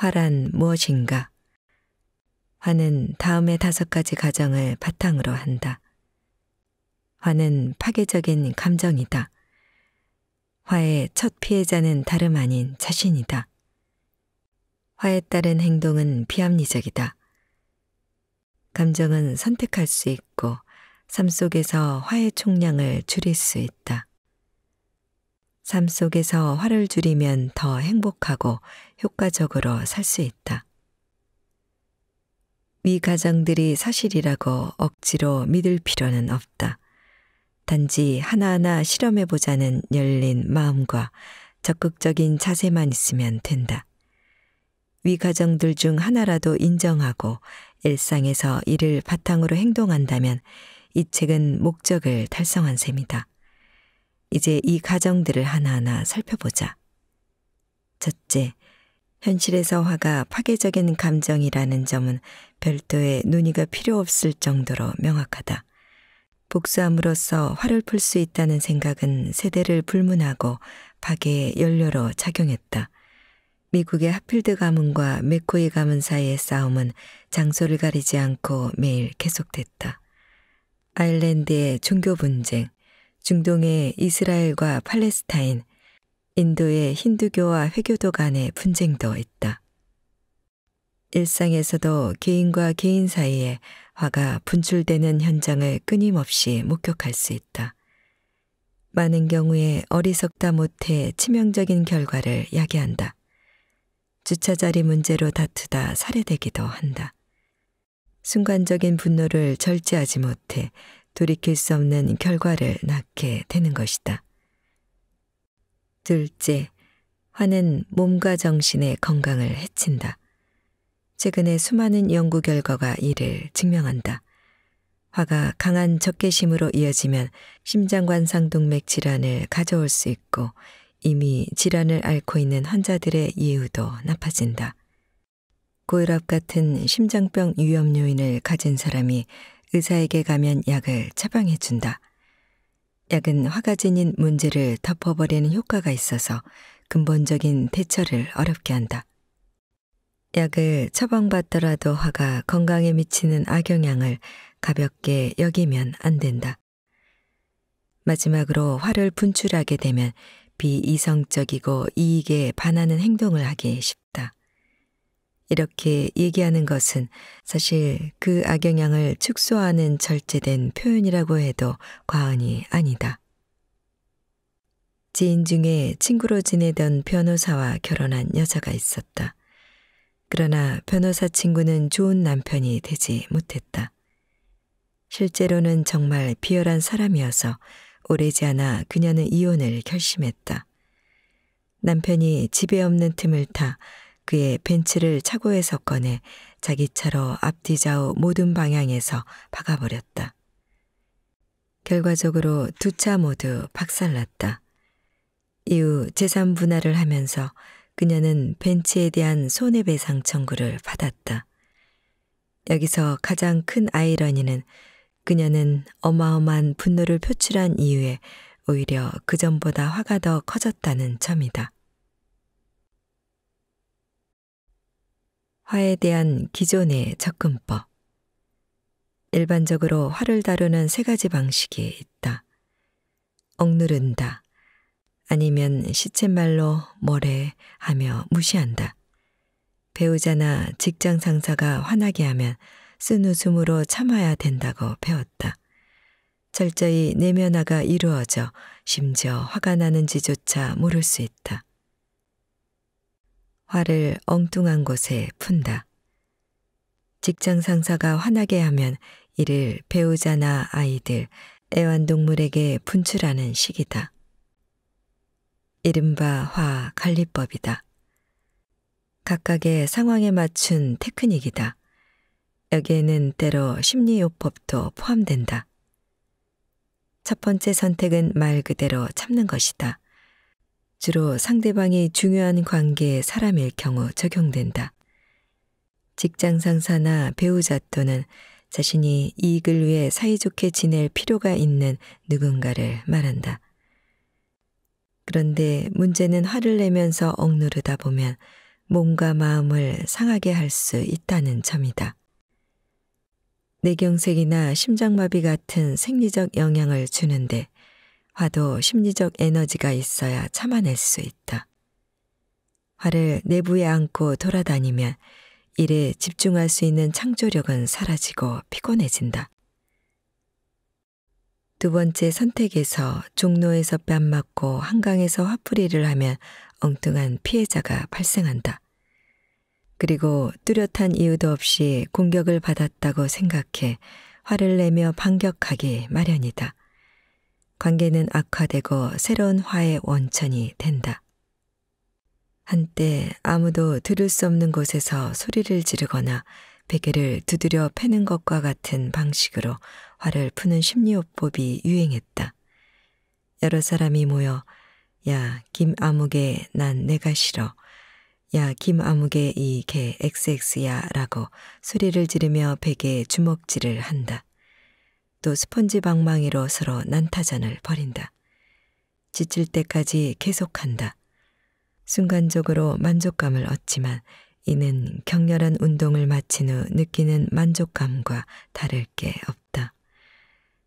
화란 무엇인가? 화는 다음의 다섯 가지 가정을 바탕으로 한다. 화는 파괴적인 감정이다. 화의 첫 피해자는 다름 아닌 자신이다. 화에 따른 행동은 비합리적이다. 감정은 선택할 수 있고 삶 속에서 화의 총량을 줄일 수 있다. 삶 속에서 화를 줄이면 더 행복하고 효과적으로 살 수 있다. 위 가정들이 사실이라고 억지로 믿을 필요는 없다. 단지 하나하나 실험해보자는 열린 마음과 적극적인 자세만 있으면 된다. 위 가정들 중 하나라도 인정하고 일상에서 이를 바탕으로 행동한다면 이 책은 목적을 달성한 셈이다. 이제 이 가정들을 하나하나 살펴보자. 첫째, 현실에서 화가 파괴적인 감정이라는 점은 별도의 논의가 필요 없을 정도로 명확하다. 복수함으로써 화를 풀 수 있다는 생각은 세대를 불문하고 파괴의 연료로 작용했다. 미국의 하필드 가문과 맥코이 가문 사이의 싸움은 장소를 가리지 않고 매일 계속됐다. 아일랜드의 종교 분쟁, 중동의 이스라엘과 팔레스타인, 인도의 힌두교와 회교도 간의 분쟁도 있다. 일상에서도 개인과 개인 사이에 화가 분출되는 현장을 끊임없이 목격할 수 있다. 많은 경우에 어리석다 못해 치명적인 결과를 야기한다. 주차자리 문제로 다투다 살해되기도 한다. 순간적인 분노를 절제하지 못해 돌이킬 수 없는 결과를 낳게 되는 것이다. 둘째, 화는 몸과 정신의 건강을 해친다. 최근에 수많은 연구 결과가 이를 증명한다. 화가 강한 적개심으로 이어지면 심장관 상동맥 질환을 가져올 수 있고 이미 질환을 앓고 있는 환자들의 예후도 나빠진다. 고혈압 같은 심장병 위험 요인을 가진 사람이 의사에게 가면 약을 처방해 준다. 약은 화가 지닌 문제를 덮어버리는 효과가 있어서 근본적인 대처를 어렵게 한다. 약을 처방받더라도 화가 건강에 미치는 악영향을 가볍게 여기면 안 된다. 마지막으로 화를 분출하게 되면 비이성적이고 이익에 반하는 행동을 하기 쉽다. 이렇게 얘기하는 것은 사실 그 악영향을 축소하는 절제된 표현이라고 해도 과언이 아니다. 지인 중에 친구로 지내던 변호사와 결혼한 여자가 있었다. 그러나 변호사 친구는 좋은 남편이 되지 못했다. 실제로는 정말 비열한 사람이어서 오래지 않아 그녀는 이혼을 결심했다. 남편이 집에 없는 틈을 타 그의 벤츠를 차고에서 꺼내 자기 차로 앞뒤 좌우 모든 방향에서 박아버렸다. 결과적으로 두 차 모두 박살났다. 이후 재산 분할을 하면서 그녀는 벤츠에 대한 손해배상 청구를 받았다. 여기서 가장 큰 아이러니는 그녀는 어마어마한 분노를 표출한 이후에 오히려 그전보다 화가 더 커졌다는 점이다. 화에 대한 기존의 접근법. 일반적으로 화를 다루는 세 가지 방식이 있다. 억누른다. 아니면 시쳇말로 뭐래 하며 무시한다. 배우자나 직장 상사가 화나게 하면 쓴 웃음으로 참아야 된다고 배웠다. 철저히 내면화가 이루어져 심지어 화가 나는지조차 모를 수 있다. 화를 엉뚱한 곳에 푼다. 직장 상사가 화나게 하면 이를 배우자나 아이들, 애완동물에게 분출하는 식이다. 이른바 화 관리법이다. 각각의 상황에 맞춘 테크닉이다. 여기에는 때로 심리요법도 포함된다. 첫 번째 선택은 말 그대로 참는 것이다. 주로 상대방이 중요한 관계의 사람일 경우 적용된다. 직장 상사나 배우자 또는 자신이 이익을 위해 사이좋게 지낼 필요가 있는 누군가를 말한다. 그런데 문제는 화를 내면서 억누르다 보면 몸과 마음을 상하게 할 수 있다는 점이다. 내경색이나 심장마비 같은 생리적 영향을 주는데 화도 심리적 에너지가 있어야 참아낼 수 있다. 화를 내부에 안고 돌아다니면 일에 집중할 수 있는 창조력은 사라지고 피곤해진다. 두 번째 선택에서 종로에서 뺨 맞고 한강에서 화풀이를 하면 엉뚱한 피해자가 발생한다. 그리고 뚜렷한 이유도 없이 공격을 받았다고 생각해 화를 내며 반격하기 마련이다. 관계는 악화되고 새로운 화의 원천이 된다. 한때 아무도 들을 수 없는 곳에서 소리를 지르거나 베개를 두드려 패는 것과 같은 방식으로 화를 푸는 심리요법이 유행했다. 여러 사람이 모여 야 김아무개 난 내가 싫어 야 김아무개 이 개 XX야 라고 소리를 지르며 베개에 주먹질을 한다. 또 스펀지 방망이로 서로 난타전을 벌인다. 지칠 때까지 계속한다. 순간적으로 만족감을 얻지만 이는 격렬한 운동을 마친 후 느끼는 만족감과 다를 게 없다.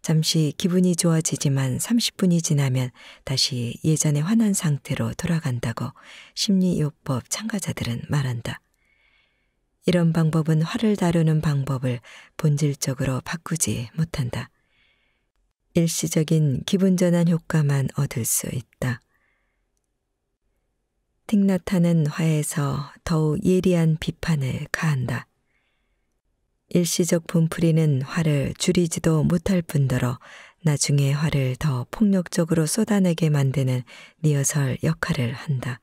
잠시 기분이 좋아지지만 30분이 지나면 다시 예전의 화난 상태로 돌아간다고 심리요법 참가자들은 말한다. 이런 방법은 화를 다루는 방법을 본질적으로 바꾸지 못한다. 일시적인 기분 전환 효과만 얻을 수 있다. 틱나타는 화에서 더욱 예리한 비판을 가한다. 일시적 분풀이는 화를 줄이지도 못할 뿐더러 나중에 화를 더 폭력적으로 쏟아내게 만드는 리허설 역할을 한다.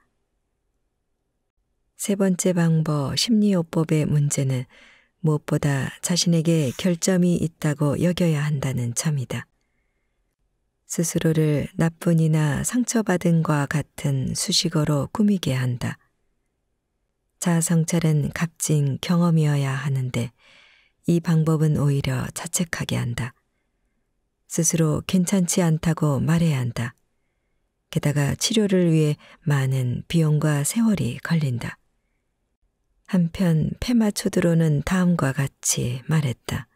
세 번째 방법 심리요법의 문제는 무엇보다 자신에게 결점이 있다고 여겨야 한다는 점이다. 스스로를 나쁜이나 상처받은과 같은 수식어로 꾸미게 한다. 자아성찰은 값진 경험이어야 하는데 이 방법은 오히려 자책하게 한다. 스스로 괜찮지 않다고 말해야 한다. 게다가 치료를 위해 많은 비용과 세월이 걸린다. 한편 페마초드로는 다음과 같이 말했다.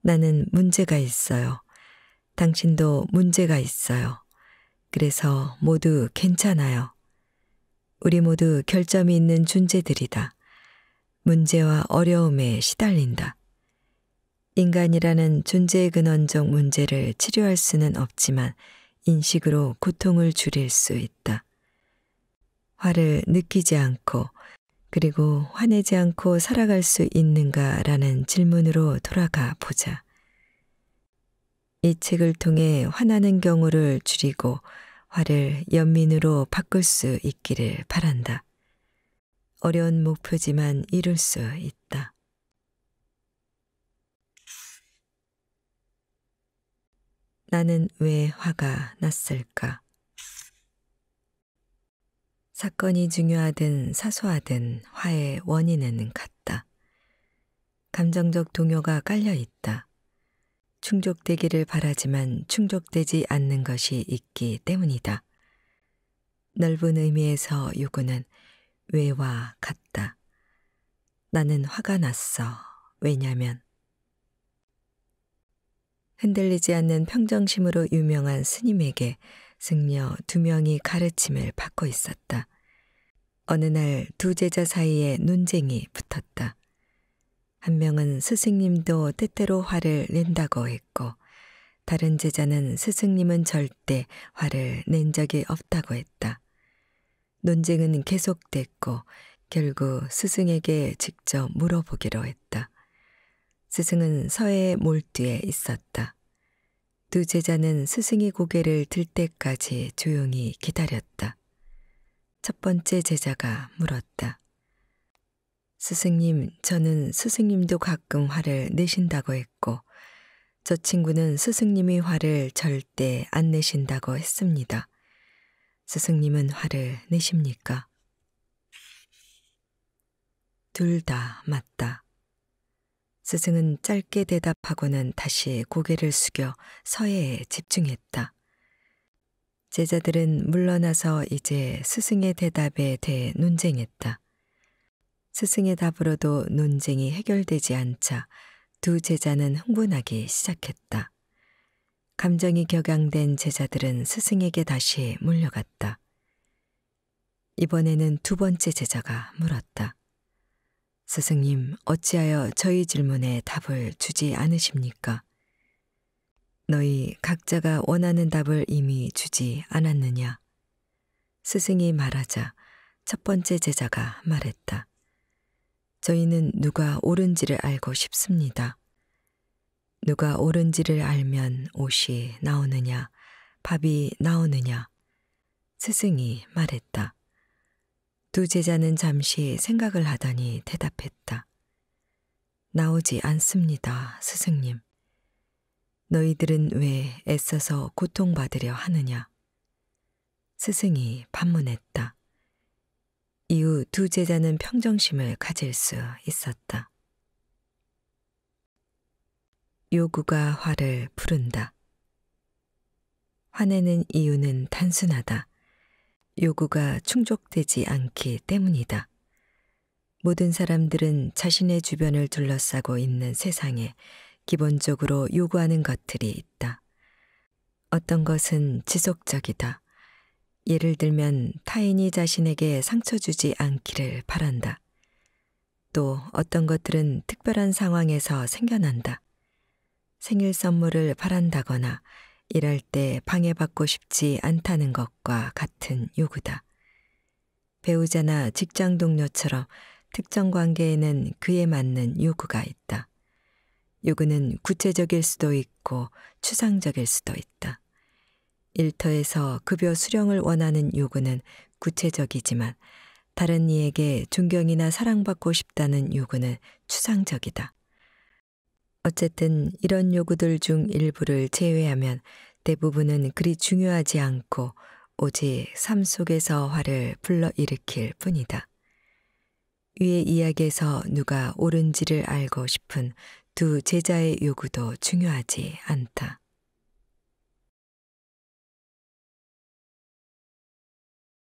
나는 문제가 있어요. 당신도 문제가 있어요. 그래서 모두 괜찮아요. 우리 모두 결점이 있는 존재들이다. 문제와 어려움에 시달린다. 인간이라는 존재의 근원적 문제를 치료할 수는 없지만 인식으로 고통을 줄일 수 있다. 화를 느끼지 않고 그리고 화내지 않고 살아갈 수 있는가라는 질문으로 돌아가 보자. 이 책을 통해 화나는 경우를 줄이고 화를 연민으로 바꿀 수 있기를 바란다. 어려운 목표지만 이룰 수 있다. 나는 왜 화가 났을까? 사건이 중요하든 사소하든 화의 원인은 같다. 감정적 동요가 깔려 있다. 충족되기를 바라지만 충족되지 않는 것이 있기 때문이다. 넓은 의미에서 요구는 왜와 같다. 나는 화가 났어. 왜냐면 흔들리지 않는 평정심으로 유명한 스님에게 승려 두 명이 가르침을 받고 있었다. 어느 날 두 제자 사이에 논쟁이 붙었다. 한 명은 스승님도 때때로 화를 낸다고 했고 다른 제자는 스승님은 절대 화를 낸 적이 없다고 했다. 논쟁은 계속됐고 결국 스승에게 직접 물어보기로 했다. 스승은 서해 몰두에 있었다. 두 제자는 스승이 고개를 들 때까지 조용히 기다렸다. 첫 번째 제자가 물었다. 스승님, 저는 스승님도 가끔 화를 내신다고 했고, 저 친구는 스승님이 화를 절대 안 내신다고 했습니다. 스승님은 화를 내십니까? 둘 다 맞다. 스승은 짧게 대답하고는 다시 고개를 숙여 서예에 집중했다. 제자들은 물러나서 이제 스승의 대답에 대해 논쟁했다. 스승의 답으로도 논쟁이 해결되지 않자 두 제자는 흥분하기 시작했다. 감정이 격양된 제자들은 스승에게 다시 몰려갔다. 이번에는 두 번째 제자가 물었다. 스승님, 어찌하여 저희 질문에 답을 주지 않으십니까? 너희 각자가 원하는 답을 이미 주지 않았느냐? 스승이 말하자 첫 번째 제자가 말했다. 저희는 누가 옳은지를 알고 싶습니다. 누가 옳은지를 알면 옷이 나오느냐, 밥이 나오느냐? 스승이 말했다. 두 제자는 잠시 생각을 하더니 대답했다. 나오지 않습니다, 스승님. 너희들은 왜 애써서 고통받으려 하느냐? 스승이 반문했다. 이후 두 제자는 평정심을 가질 수 있었다. 요구가 화를 부른다. 화내는 이유는 단순하다. 요구가 충족되지 않기 때문이다. 모든 사람들은 자신의 주변을 둘러싸고 있는 세상에 기본적으로 요구하는 것들이 있다. 어떤 것은 지속적이다. 예를 들면 타인이 자신에게 상처 주지 않기를 바란다. 또 어떤 것들은 특별한 상황에서 생겨난다. 생일 선물을 바란다거나 일할 때 방해받고 싶지 않다는 것과 같은 요구다. 배우자나 직장 동료처럼 특정 관계에는 그에 맞는 요구가 있다. 요구는 구체적일 수도 있고 추상적일 수도 있다. 일터에서 급여 수령을 원하는 요구는 구체적이지만 다른 이에게 존경이나 사랑받고 싶다는 요구는 추상적이다. 어쨌든 이런 요구들 중 일부를 제외하면 대부분은 그리 중요하지 않고 오직 삶 속에서 화를 불러일으킬 뿐이다. 위의 이야기에서 누가 옳은지를 알고 싶은 두 제자의 요구도 중요하지 않다.